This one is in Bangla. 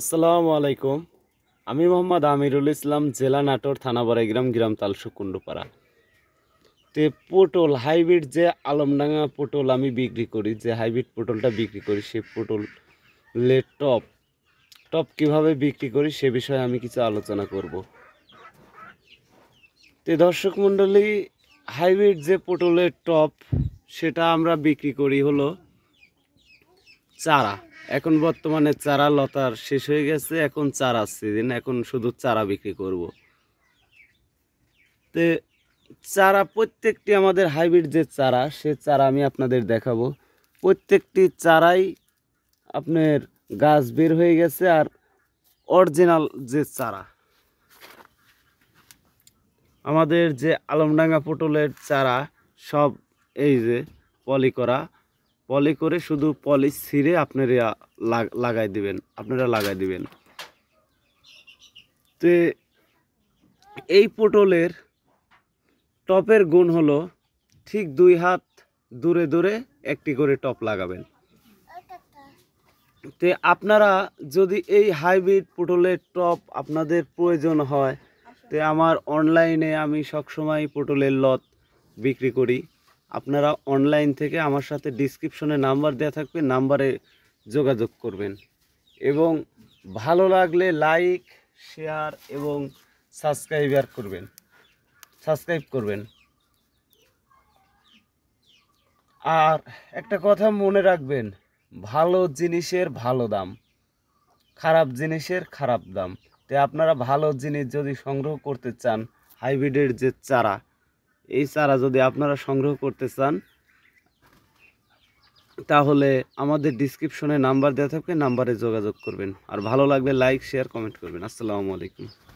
আসসালামু আলাইকুম আমি মোহাম্মদ আমিরুল ইসলাম জেলা নাটোর থানা বড়াইগ্রাম গ্রাম তালসুকুণ্ডুপাড়া তে পটল হাইব্রিড যে আলমডাঙ্গা পটল আমি বিক্রি করি যে হাইব্রিড পটলটা বিক্রি করি সে পটলের টপ টপ কীভাবে বিক্রি করি সে বিষয়ে আমি কিছু আলোচনা করব তে দর্শক মণ্ডলী হাইব্রিড যে পটলের টপ সেটা আমরা বিক্রি করি হলো চারা এখন বর্তমানে চারা লতার শেষ হয়ে গেছে এখন চারা সিজন এখন শুধু চারা বিক্রি করব তে চারা প্রত্যেকটি আমাদের হাইব্রিড যে চারা সে চারা আমি আপনাদের দেখাবো প্রত্যেকটি চারাই আপনার গাছ বের হয়ে গেছে আর অরিজিনাল যে চারা আমাদের যে আলমডাঙ্গা পটলের চারা সব এই যে পলি করা পলি করে শুধু পলি ছিঁড়ে আপনারা লাগাই দিবেন আপনারা লাগাই দিবেন তো এই পটলের টপের গুণ হলো ঠিক দুই হাত দূরে দূরে একটি করে টপ লাগাবেন তো আপনারা যদি এই হাইব্রিড পটলের টপ আপনাদের প্রয়োজন হয় তে আমার অনলাইনে আমি সবসময় পটলের লত বিক্রি করি আপনারা অনলাইন থেকে আমার সাথে ডিসক্রিপশনে নাম্বার দেওয়া থাকবে নাম্বারে যোগাযোগ করবেন এবং ভালো লাগলে লাইক শেয়ার এবং সাবস্ক্রাইবার করবেন সাবস্ক্রাইব করবেন আর একটা কথা মনে রাখবেন ভালো জিনিসের ভালো দাম খারাপ জিনিসের খারাপ দাম তো আপনারা ভালো জিনিস যদি সংগ্রহ করতে চান হাইব্রিডের যে চারা এই চারা যদি আপনারা সংগ্রহ করতে চান তাহলে আমাদের ডিসক্রিপশনে নাম্বার দেওয়া থাকবে নাম্বারে যোগাযোগ করবেন আর ভালো লাগলে লাইক শেয়ার কমেন্ট করবেন আসসালামু আলাইকুম